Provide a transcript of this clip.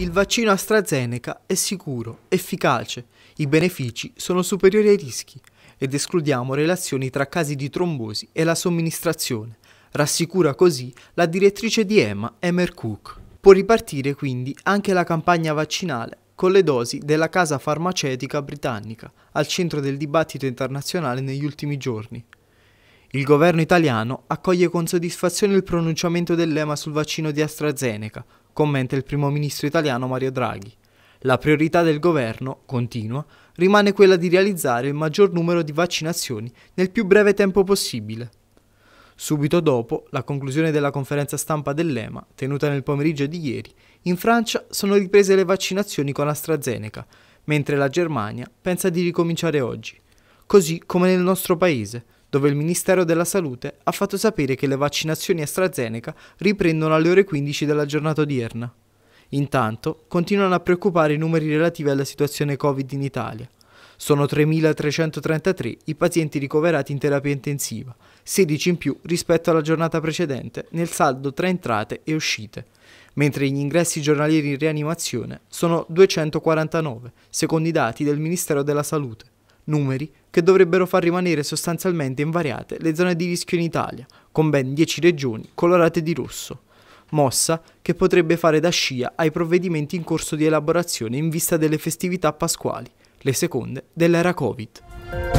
Il vaccino AstraZeneca è sicuro, efficace, i benefici sono superiori ai rischi ed escludiamo relazioni tra casi di trombosi e la somministrazione, rassicura così la direttrice di EMA Emer Cook. Può ripartire quindi anche la campagna vaccinale con le dosi della casa farmaceutica britannica, al centro del dibattito internazionale negli ultimi giorni. Il governo italiano accoglie con soddisfazione il pronunciamento dell'EMA sul vaccino di AstraZeneca, commenta il primo ministro italiano Mario Draghi. La priorità del governo, continua, rimane quella di realizzare il maggior numero di vaccinazioni nel più breve tempo possibile. Subito dopo la conclusione della conferenza stampa dell'EMA, tenuta nel pomeriggio di ieri, in Francia sono riprese le vaccinazioni con AstraZeneca, mentre la Germania pensa di ricominciare oggi, così come nel nostro paese, dove il Ministero della Salute ha fatto sapere che le vaccinazioni AstraZeneca riprendono alle ore 15 della giornata odierna. Intanto continuano a preoccupare i numeri relativi alla situazione Covid in Italia. Sono 3.333 i pazienti ricoverati in terapia intensiva, 16 in più rispetto alla giornata precedente nel saldo tra entrate e uscite, mentre gli ingressi giornalieri in rianimazione sono 249, secondo i dati del Ministero della Salute, numeri che dovrebbero far rimanere sostanzialmente invariate le zone di rischio in Italia, con ben 10 regioni colorate di rosso. Mossa che potrebbe fare da scia ai provvedimenti in corso di elaborazione in vista delle festività pasquali, le seconde dell'era Covid.